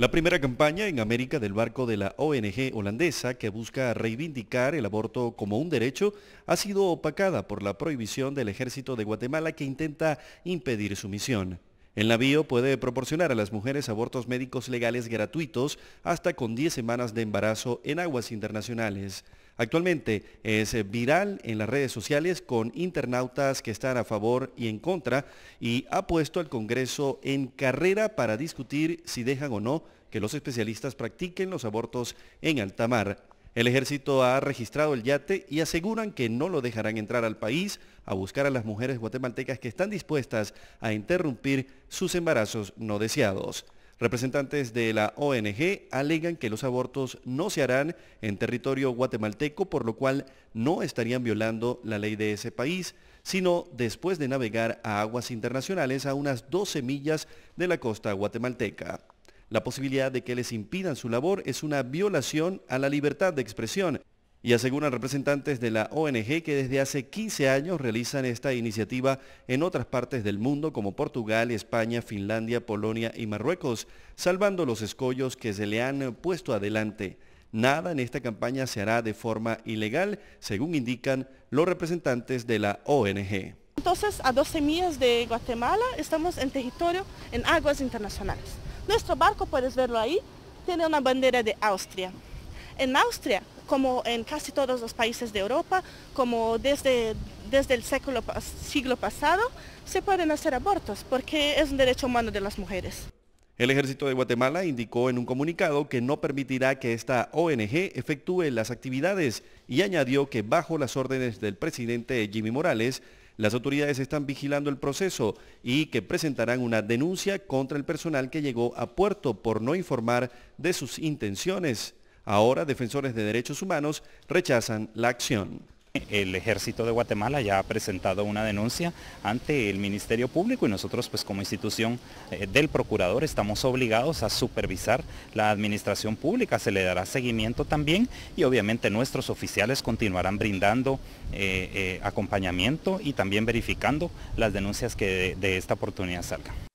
La primera campaña en América del barco de la ONG holandesa que busca reivindicar el aborto como un derecho ha sido opacada por la prohibición del ejército de Guatemala que intenta impedir su misión. El navío puede proporcionar a las mujeres abortos médicos legales gratuitos hasta con 10 semanas de embarazo en aguas internacionales. Actualmente es eh, viral en las redes sociales con internautas que están a favor y en contra y ha puesto al Congreso en carrera para discutir si dejan o no que los especialistas practiquen los abortos en alta mar. El ejército ha registrado el yate y aseguran que no lo dejarán entrar al país a buscar a las mujeres guatemaltecas que están dispuestas a interrumpir sus embarazos no deseados. Representantes de la ONG alegan que los abortos no se harán en territorio guatemalteco, por lo cual no estarían violando la ley de ese país, sino después de navegar a aguas internacionales a unas 12 millas de la costa guatemalteca. La posibilidad de que les impidan su labor es una violación a la libertad de expresión y aseguran representantes de la ONG que desde hace 15 años realizan esta iniciativa en otras partes del mundo como Portugal, España, Finlandia, Polonia y Marruecos, salvando los escollos que se le han puesto adelante. Nada en esta campaña se hará de forma ilegal, según indican los representantes de la ONG. Entonces, a 12 millas de Guatemala estamos en territorio, en aguas internacionales. Nuestro barco, puedes verlo ahí, tiene una bandera de Austria. En Austria como en casi todos los países de Europa, como desde, desde el siglo pasado, se pueden hacer abortos porque es un derecho humano de las mujeres. El ejército de Guatemala indicó en un comunicado que no permitirá que esta ONG efectúe las actividades y añadió que bajo las órdenes del presidente Jimmy Morales, las autoridades están vigilando el proceso y que presentarán una denuncia contra el personal que llegó a puerto por no informar de sus intenciones Ahora defensores de derechos humanos rechazan la acción. El ejército de Guatemala ya ha presentado una denuncia ante el Ministerio Público y nosotros pues como institución eh, del procurador estamos obligados a supervisar la administración pública, se le dará seguimiento también y obviamente nuestros oficiales continuarán brindando eh, eh, acompañamiento y también verificando las denuncias que de, de esta oportunidad salgan.